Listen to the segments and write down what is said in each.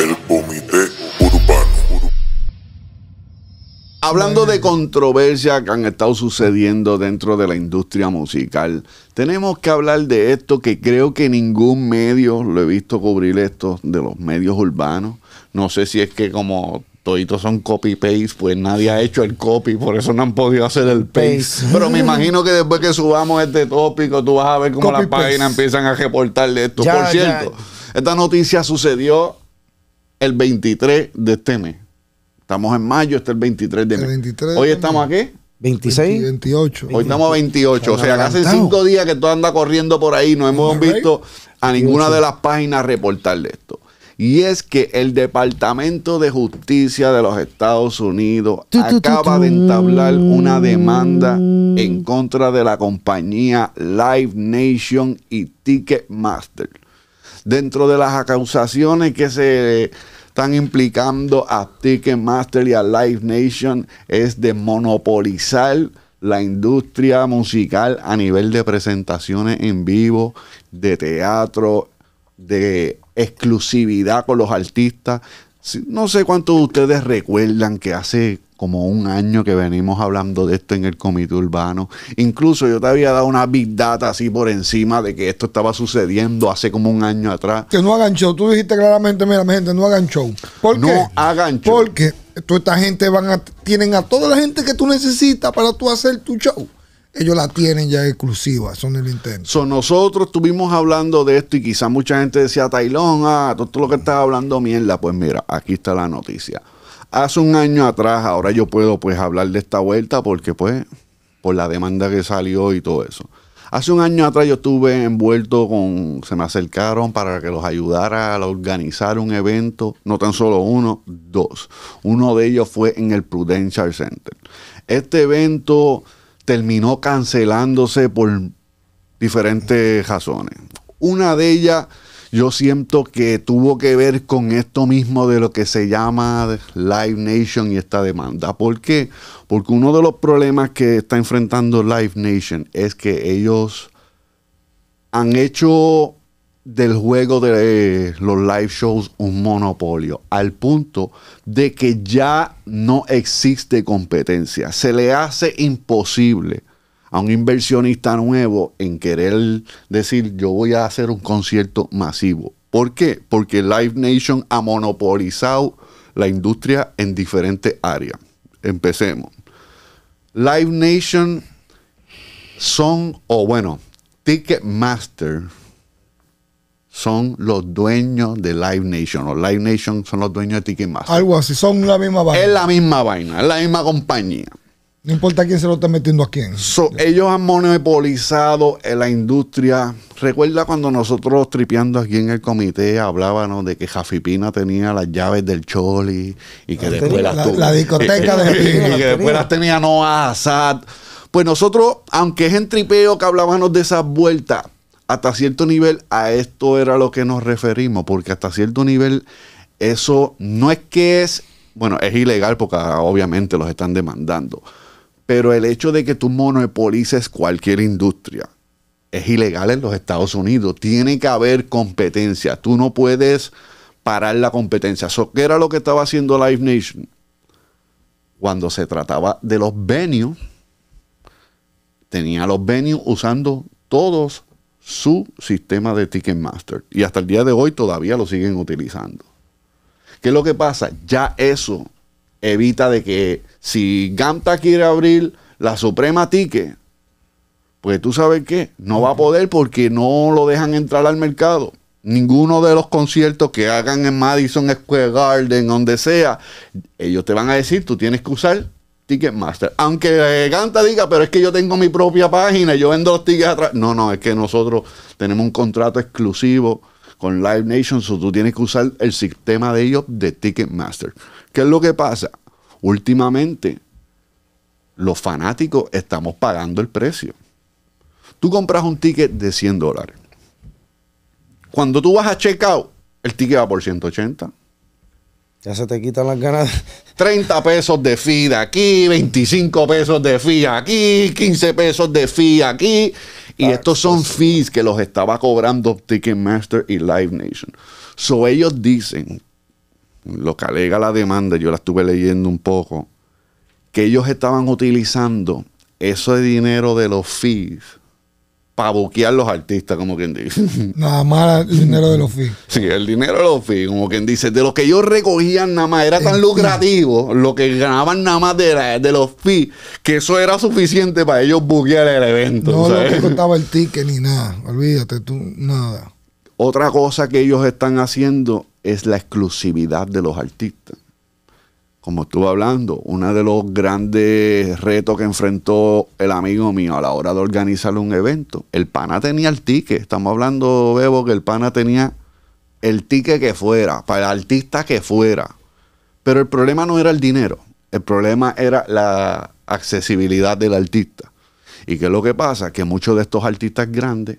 El Comité Urbano. Hablando de controversia que han estado sucediendo dentro de la industria musical, tenemos que hablar de esto que creo que ningún medio lo he visto cubrir esto de los medios urbanos. No sé si es que como toditos son copy-paste, pues nadie ha hecho el copy, por eso no han podido hacer el paste. Pero me imagino que después que subamos este tópico, tú vas a ver cómo las páginas empiezan a reportar de esto. por cierto, esta noticia sucedió el 23 de este mes. Estamos en mayo, este el 23 de mes. 23 Hoy estamos aquí. 26. 28. Hoy estamos a 28. O sea, que hace cinco días que todo anda corriendo por ahí. No hemos visto a ninguna de las páginas reportarle esto. Y es que el Departamento de Justicia de los Estados Unidos acaba de entablar una demanda en contra de la compañía Live Nation y Ticketmaster dentro de las acusaciones que se están implicando a Ticketmaster y a Live Nation es de monopolizar la industria musical a nivel de presentaciones en vivo, de teatro, de exclusividad con los artistas. No sé cuántos de ustedes recuerdan que hace como un año que venimos hablando de esto en el comité urbano. Incluso yo te había dado una big data así por encima de que esto estaba sucediendo hace como un año atrás. Que no hagan show. Tú dijiste claramente, mira, mi gente, no hagan show. ¿Por no hagan show. Porque toda esta gente van a, tienen a toda la gente que tú necesitas para tú hacer tu show ellos la tienen ya exclusiva, son el intento. So, nosotros estuvimos hablando de esto y quizás mucha gente decía, Tailón, ah, todo lo que estás hablando mierda. Pues mira, aquí está la noticia hace un año atrás, ahora yo puedo pues hablar de esta vuelta porque pues por la demanda que salió y todo eso. Hace un año atrás yo estuve envuelto con, se me acercaron para que los ayudara a organizar un evento, no tan solo uno, dos. Uno de ellos fue en el Prudential Center. Este evento terminó cancelándose por diferentes razones. Una de ellas yo siento que tuvo que ver con esto mismo de lo que se llama Live Nation y esta demanda. ¿Por qué? Porque uno de los problemas que está enfrentando Live Nation es que ellos han hecho del juego de eh, los live shows un monopolio, al punto de que ya no existe competencia. Se le hace imposible a un inversionista nuevo en querer decir yo voy a hacer un concierto masivo. ¿Por qué? Porque Live Nation ha monopolizado la industria en diferentes áreas. Empecemos. Live Nation son, o bueno, Ticketmaster son los dueños de Live Nation, o Live Nation son los dueños de Ticketmaster. Algo así, son la misma vaina. Es la misma vaina, es la misma compañía. No importa quién se lo está metiendo a quién. ellos han monopolizado en la industria. Recuerda cuando nosotros tripeando aquí en el comité hablábamos de que Jafipina tenía las llaves del Choli y que la discoteca de Jafipina. y que después las tenía Noah Assad. Pues nosotros, aunque es en tripeo que hablábamos de esas vueltas, hasta cierto nivel a esto era lo que nos referimos, porque hasta cierto nivel eso no es que es, bueno, es ilegal porque obviamente los están demandando pero el hecho de que tú monopolices cualquier industria es ilegal en los Estados Unidos. Tiene que haber competencia. Tú no puedes parar la competencia. Eso era lo que estaba haciendo Live Nation cuando se trataba de los venues. Tenía los venues usando todos su sistema de Ticketmaster. Y hasta el día de hoy todavía lo siguen utilizando. ¿Qué es lo que pasa? Ya eso evita de que si Ganta quiere abrir la Suprema Ticket, pues tú sabes que no va a poder porque no lo dejan entrar al mercado. Ninguno de los conciertos que hagan en Madison Square Garden, donde sea, ellos te van a decir, tú tienes que usar Ticketmaster. Aunque eh, Ganta diga, pero es que yo tengo mi propia página, yo vendo los tickets atrás. No, no, es que nosotros tenemos un contrato exclusivo con Live Nation, tú tienes que usar el sistema de ellos de Ticketmaster. ¿Qué es lo que pasa? Últimamente, los fanáticos estamos pagando el precio. Tú compras un ticket de 100 dólares. Cuando tú vas a checkout, el ticket va por 180. Ya se te quitan las ganas. 30 pesos de de aquí, 25 pesos de fee aquí, 15 pesos de fee aquí. Y ah, estos son fees que los estaba cobrando Ticketmaster y Live Nation. So ellos dicen, lo que alega la demanda, yo la estuve leyendo un poco, que ellos estaban utilizando ese dinero de los fees para buquear los artistas, como quien dice. Nada más el dinero de los fees. Sí, el dinero de los fees, como quien dice. De lo que ellos recogían nada más, era tan lucrativo lo que ganaban nada más de, los fees, que eso era suficiente para ellos buquear el evento. No ¿sabes? lo costaba el ticket ni nada, olvídate tú, nada. Otra cosa que ellos están haciendo es la exclusividad de los artistas como estuve hablando, uno de los grandes retos que enfrentó el amigo mío a la hora de organizar un evento, el pana tenía el ticket. Estamos hablando, Bebo, que el pana tenía el ticket que fuera, para el artista que fuera. Pero el problema no era el dinero, el problema era la accesibilidad del artista. ¿Y qué es lo que pasa? Que muchos de estos artistas grandes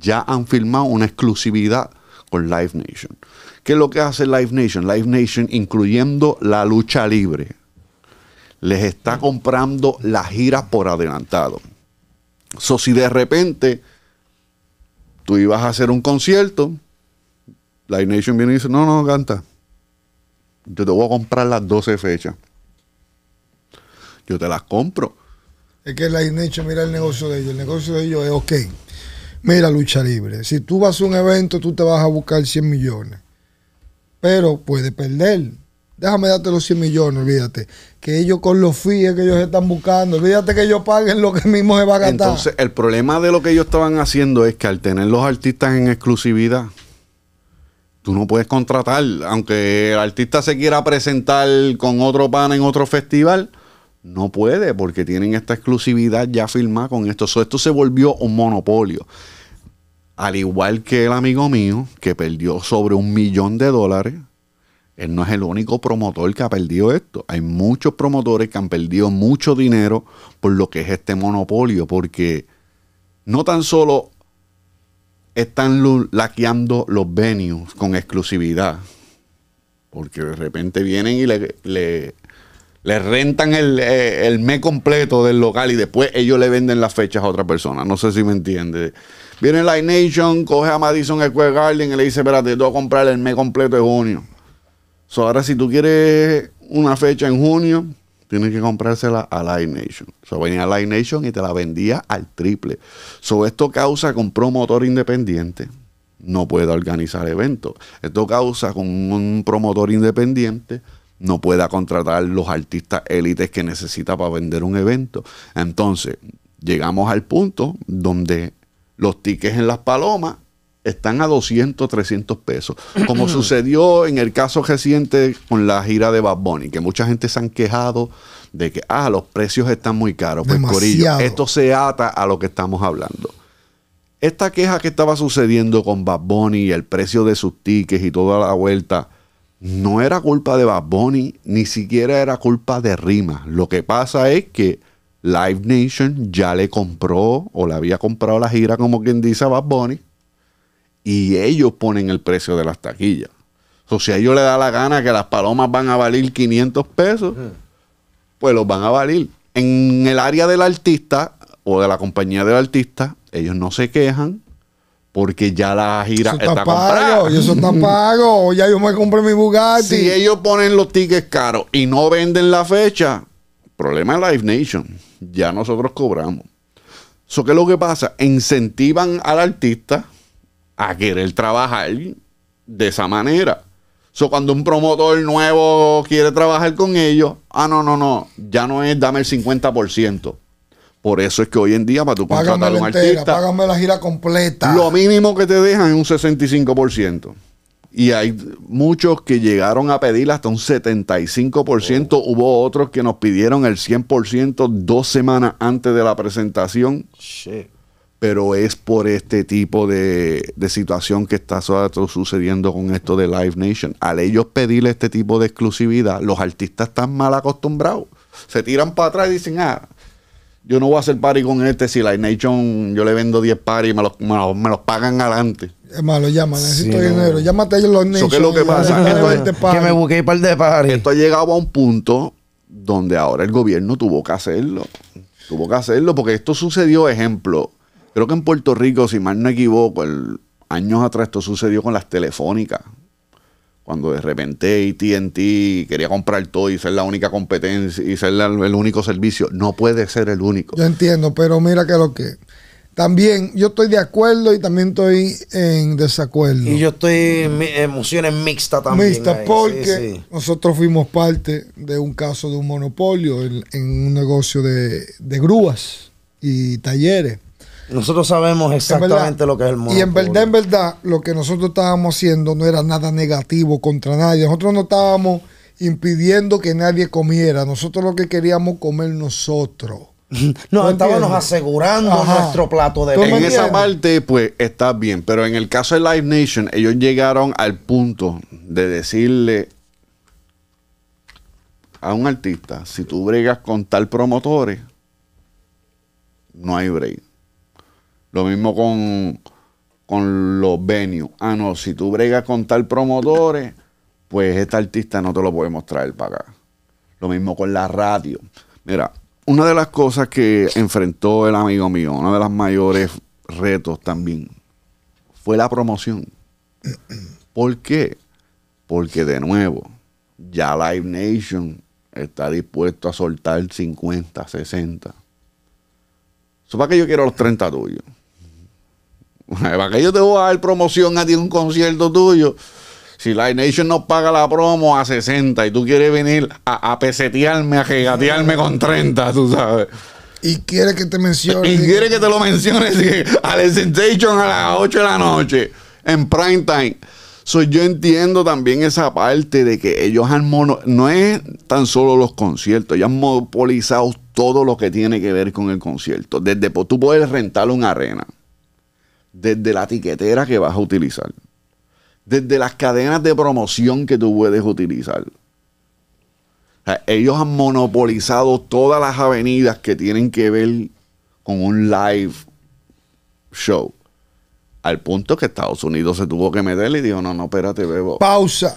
ya han firmado una exclusividad con Live Nation. ¿Qué es lo que hace Live Nation? Live Nation, incluyendo la lucha libre, les está comprando las giras por adelantado. So, si de repente tú ibas a hacer un concierto, Live Nation viene y dice, no, no, canta. Yo te voy a comprar las 12 fechas. Yo te las compro. Es que Live Nation mira el negocio de ellos. El negocio de ellos es, ok, Mira, lucha libre, si tú vas a un evento, tú te vas a buscar 100 millones, pero puedes perder. Déjame darte los 100 millones, olvídate. Que ellos con los fíes que ellos están buscando, olvídate que ellos paguen lo que mismo se va a gastar. Entonces, el problema de lo que ellos estaban haciendo es que al tener los artistas en exclusividad, tú no puedes contratar, aunque el artista se quiera presentar con otro pan en otro festival, no puede porque tienen esta exclusividad ya firmada con esto. esto se volvió un monopolio. Al igual que el amigo mío que perdió sobre un millón de dólares, él no es el único promotor que ha perdido esto. Hay muchos promotores que han perdido mucho dinero por lo que es este monopolio porque no tan solo están laqueando los venues con exclusividad, porque de repente vienen y le le rentan eh, el, mes completo del local y después ellos le venden las fechas a otra persona. No sé si me entiende. Viene Light Nation, coge a Madison Square Garden y le dice, espérate, te voy a comprar el mes completo de junio. ahora si tú quieres una fecha en junio, tienes que comprársela a Light Nation. So, venía a Light Nation y te la vendía al triple. esto causa con promotor independiente no pueda organizar eventos. Esto causa con un promotor independiente no pueda contratar los artistas élites que necesita para vender un evento. Entonces, llegamos al punto donde los tickets en las palomas están a 200, 300 pesos. Como sucedió en el caso reciente con la gira de Bad Bunny, que mucha gente se han quejado de que, ah, los precios están muy caros. Pues, Demasiado. esto se ata a lo que estamos hablando. Esta queja que estaba sucediendo con Bad Bunny y el precio de sus tickets y toda la vuelta no era culpa de Bad Bunny, ni siquiera era culpa de Rima. Lo que pasa es que Live Nation ya le compró o le había comprado la gira, como quien dice, a Bad Bunny, y ellos ponen el precio de las taquillas. O sea, si a ellos les da la gana que las palomas van a valer 500 pesos, pues los van a valer. En el área del artista o de la compañía del artista, ellos no se quejan porque ya la gira está, Y eso está pago. Ya yo me compré mi Bugatti. Si ellos ponen los tickets caros y no venden la fecha, problema es Live Nation. Ya nosotros cobramos. ¿Qué que es lo que pasa, incentivan al artista a querer trabajar de esa manera. cuando un promotor nuevo quiere trabajar con ellos, ah, no, no, no, ya no es dame el 50%. Por eso es que hoy en día, para tu contratar a un artista. Págame la gira completa. Lo mínimo que te dejan es un 65%. Y hay muchos que llegaron a pedir hasta un 75%. Hubo otros que nos pidieron el 100% dos semanas antes de la presentación. Pero es por este tipo de, de situación que está sucediendo con esto de Live Nation. Al ellos pedirle este tipo de exclusividad, los artistas están mal acostumbrados. Se tiran para atrás y dicen, ah, yo no voy a hacer party con este si la Nation yo le vendo 10 parties y me los, pagan adelante. Es malo, llama, necesito dinero. Llámate a ellos los Nation. ¿Qué es lo que pasa? que me busqué par de parties. Esto ha llegado a un punto donde ahora el gobierno tuvo que hacerlo. Tuvo que hacerlo porque esto sucedió, ejemplo, creo que en Puerto Rico, si mal no equivoco, años atrás esto sucedió con las telefónicas. Cuando de repente ATT quería comprar todo y ser la única competencia y ser el único servicio, no puede ser el único. Yo entiendo, pero mira que lo que. También yo estoy de acuerdo y también estoy en desacuerdo. Y yo estoy en emociones mixtas también. Mixtas porque nosotros fuimos parte de un caso de un monopolio en, un negocio de grúas y talleres. Nosotros sabemos exactamente lo que es el mundo. Y en verdad, en verdad, lo que nosotros estábamos haciendo no era nada negativo contra nadie. Nosotros no estábamos impidiendo que nadie comiera. Nosotros lo que queríamos comer nosotros. No, estábamos asegurando nuestro plato de En esa parte, pues, está bien. Pero en el caso de Live Nation, ellos llegaron al punto de decirle a un artista, si tú bregas con tal promotor, no hay break lo mismo con, los venues. Ah, no, si tú bregas con tal promotores, pues este artista no te lo puede mostrar para acá. Lo mismo con la radio. Mira, una de las cosas que enfrentó el amigo mío, uno de los mayores retos también, fue la promoción. ¿Por qué? Porque de nuevo, ya Live Nation está dispuesto a soltar 50, 60. Eso que yo quiero los 30 tuyos. ¿Para que yo te voy a dar promoción a ti en un concierto tuyo? Si Light Nation no paga la promo a 60 y tú quieres venir a, pesetearme, a gigatearme con 30, tú sabes. Y quiere que te mencione. Y quiere que te lo menciones al Sensation a las 8 de la noche, en prime time. yo entiendo también esa parte de que ellos han mono, no es tan solo los conciertos, ellos han monopolizado todo lo que tiene que ver con el concierto. Desde pues, tú puedes rentar una arena desde la tiquetera que vas a utilizar, desde las cadenas de promoción que tú puedes utilizar. ellos han monopolizado todas las avenidas que tienen que ver con un live show. Al punto que Estados Unidos se tuvo que meter y dijo, no, no, espérate, bebo. Pausa.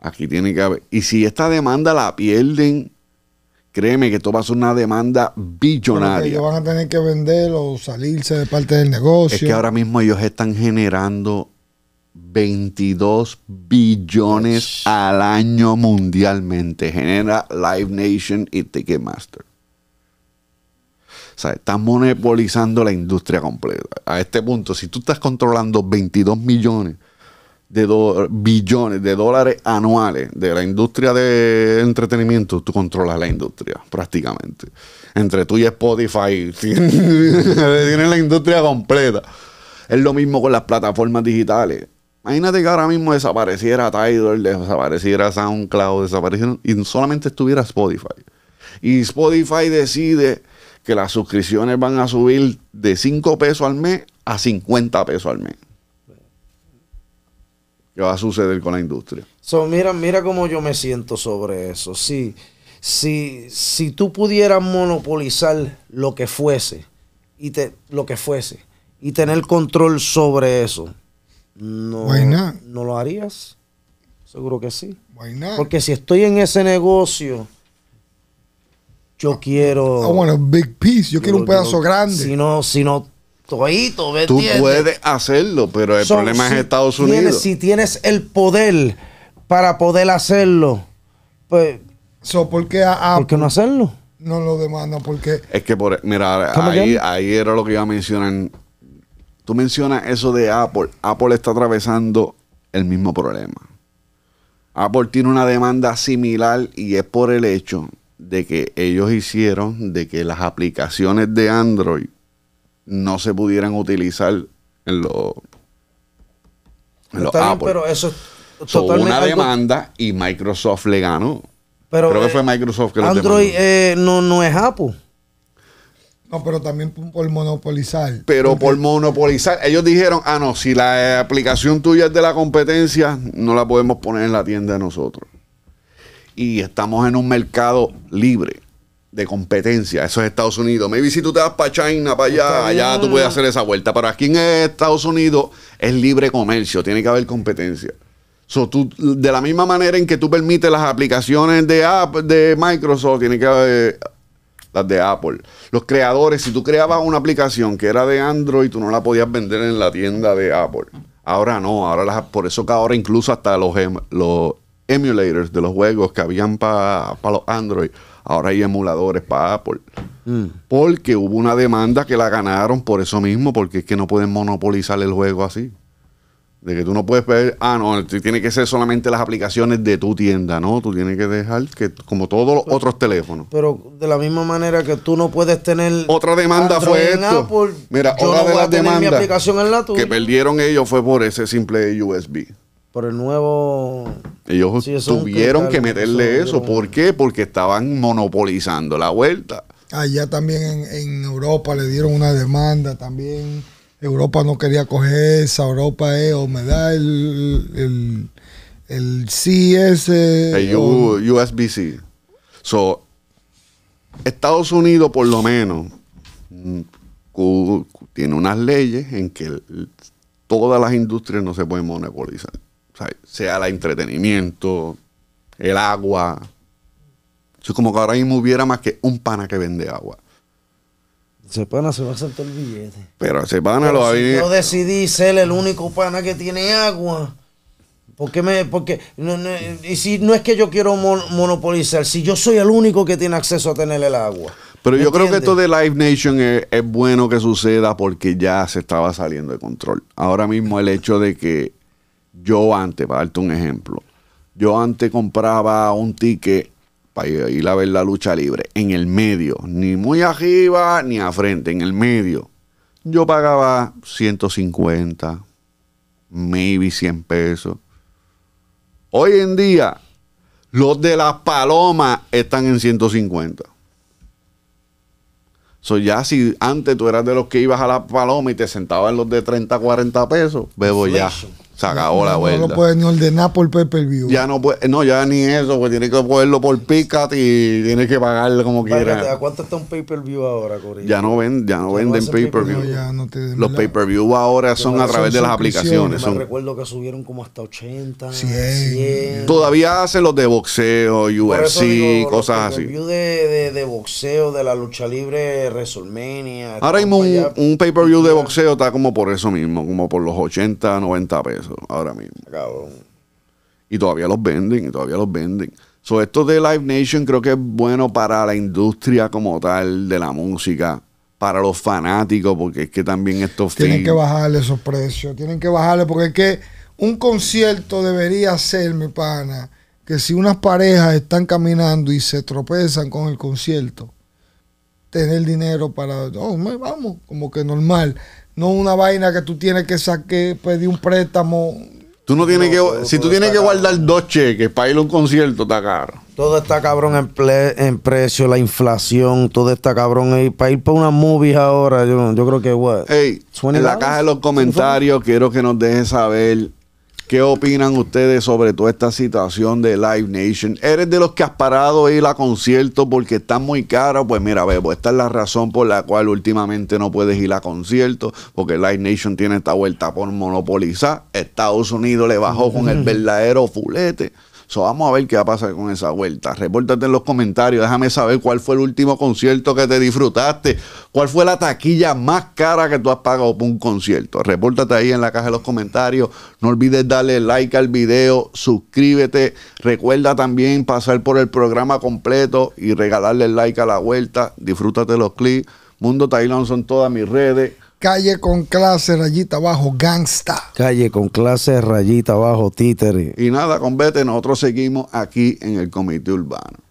Aquí tiene que haber. Y si esta demanda la pierden créeme que esto va a una demanda billonaria. Ellos van a tener que vender o salirse de parte del negocio. Es que ahora mismo ellos están generando 22 billones al año mundialmente. Genera Live Nation y Ticketmaster. O sea, están monopolizando la industria completa. A este punto, si tú estás controlando 22 millones de billones de dólares anuales de la industria de entretenimiento, tú controlas la industria prácticamente. Entre tú y Spotify, tienes la industria completa. Es lo mismo con las plataformas digitales. Imagínate que ahora mismo desapareciera Tidal, desapareciera SoundCloud, desapareciera y solamente estuviera Spotify. Y Spotify decide que las suscripciones van a subir de 5 pesos al mes a 50 pesos al mes que va a suceder con la industria. son mira, mira cómo yo me siento sobre eso. Si, si, si tú pudieras monopolizar lo que fuese, y te, lo que fuese, y tener control sobre eso, no, ¿no lo harías? Seguro que sí. Porque si estoy en ese negocio, yo quiero. I want a big piece. Yo, quiero un pedazo grande. Si no, si no Tú puedes hacerlo, pero el problema es Estados Unidos. si tienes el poder para poder hacerlo, pues. ¿por, qué no hacerlo? No lo demandan porque. Es que, por, mira, ahí, ahí era lo que iba a mencionar. Tú mencionas eso de Apple. Apple está atravesando el mismo problema. Apple tiene una demanda similar y es por el hecho de que ellos hicieron de que las aplicaciones de Android no se pudieran utilizar en los... En los Apple. pero eso es una demanda y Microsoft le ganó. Pero, Creo que eh, fue Microsoft que Android eh, no, no es Apple. No, pero también por monopolizar. Pero por monopolizar. Ellos dijeron, ah, no, si la eh, aplicación tuya es de la competencia, no la podemos poner en la tienda de nosotros. Y estamos en un mercado libre de competencia. Eso es Estados Unidos. Maybe si tú te vas para China, para allá, allá tú puedes hacer esa vuelta. Pero aquí en Estados Unidos es libre comercio, tiene que haber competencia. de la misma manera en que tú permites las aplicaciones de, app, de Microsoft, tiene que haber las de Apple. Los creadores, si tú creabas una aplicación que era de Android, tú no la podías vender en la tienda de Apple. Ahora no, ahora por eso que ahora incluso hasta los, em, emulators de los juegos que habían para los Android, Ahora hay emuladores para Apple. Mm. Porque hubo una demanda que la ganaron por eso mismo, porque es que no pueden monopolizar el juego así. De que tú no puedes ver, ah, no, tiene que ser solamente las aplicaciones de tu tienda, ¿no? Tú tienes que dejar que, como todos los otros teléfonos. Pero de la misma manera que tú no puedes tener. Otra demanda fue esto. Mira, de las demandas. Que perdieron ellos fue por ese simple USB por el nuevo... Ellos tuvieron que, meterle eso. ¿Por qué? Porque estaban monopolizando la vuelta. Allá también en, Europa le dieron una demanda también. Europa no quería coger esa, Europa es, o me da el, el, el CS. El USBC Estados Unidos, por lo menos, mm, tiene unas leyes en que todas las industrias no se pueden monopolizar sea, el entretenimiento, el agua. es como que ahora mismo hubiera más que un pana que vende agua. Ese pana se va a saltar el billete. Pero ese pana lo había. Yo decidí ser el único pana que tiene agua. Porque me, porque no, y si no es que yo quiero monopolizar, si yo soy el único que tiene acceso a tener el agua. Pero yo creo que esto de Live Nation es, bueno que suceda porque ya se estaba saliendo de control. Ahora mismo el hecho de que yo antes, para darte un ejemplo, yo antes compraba un ticket para ir a ver la lucha libre en el medio, ni muy arriba ni a frente, en el medio. Yo pagaba 150, maybe 100 pesos. Hoy en día, los de las palomas están en 150. So ya si antes tú eras de los que ibas a la paloma y te sentabas en los de 30, 40 pesos, bebo ya. Se acabó no, No lo pueden ni ordenar por pay per view. Ya no, puede, no, ya ni eso, pues tienes que ponerlo por Picat y tienes que pagarle como quieras. ¿A cuánto está un pay per view ahora, Corina? Ya no, ya no venden pay per view. Los pay per view ahora son a través de las aplicaciones. Son... Me recuerdo que subieron como hasta 80, 100. Todavía hacen los de boxeo, UFC, cosas así. Pay -per -view de, de, boxeo, de la lucha libre, WrestleMania. Ahora mismo un, un pay per view de boxeo está como por eso mismo, como por los 80, 90 pesos ahora mismo. Y todavía los venden, y todavía los venden. So, esto de Live Nation creo que es bueno para la industria como tal de la música, para los fanáticos, porque es que también estos Tienen que bajarle esos precios, tienen que bajarle, porque es que un concierto debería ser, mi pana, que si unas parejas están caminando y se tropezan con el concierto, tener dinero para, oh, vamos, como que normal no una vaina que tú tienes que saque, pedir un préstamo. Tú no tienes que, si tú tienes que guardar dos cheques para ir a un concierto, está caro. Todo está cabrón en, en precio, la inflación, todo está cabrón. para ir para una movie ahora, yo, yo creo que, en la caja de los comentarios quiero que nos dejes saber ¿Qué opinan ustedes sobre toda esta situación de Live Nation? ¿Eres de los que has parado ir a conciertos porque están muy caros? Pues mira, Bebo, esta es la razón por la cual últimamente no puedes ir a conciertos, porque Live Nation tiene esta vuelta por monopolizar. Estados Unidos le bajó con el verdadero fulete vamos a ver qué va a pasar con esa vuelta. Repórtate en los comentarios, déjame saber cuál fue el último concierto que te disfrutaste, cuál fue la taquilla más cara que tú has pagado por un concierto. Repórtate ahí en la caja de los comentarios. No olvides darle like al video, suscríbete. Recuerda también pasar por el programa completo y regalarle like a la vuelta. Disfrútate los clips. Mundo Tailand son todas mis redes. Calle con clase, rayita abajo, gangsta. Calle con clase, rayita abajo, títere. Y nada, con Vete, nosotros seguimos aquí en el Comité Urbano.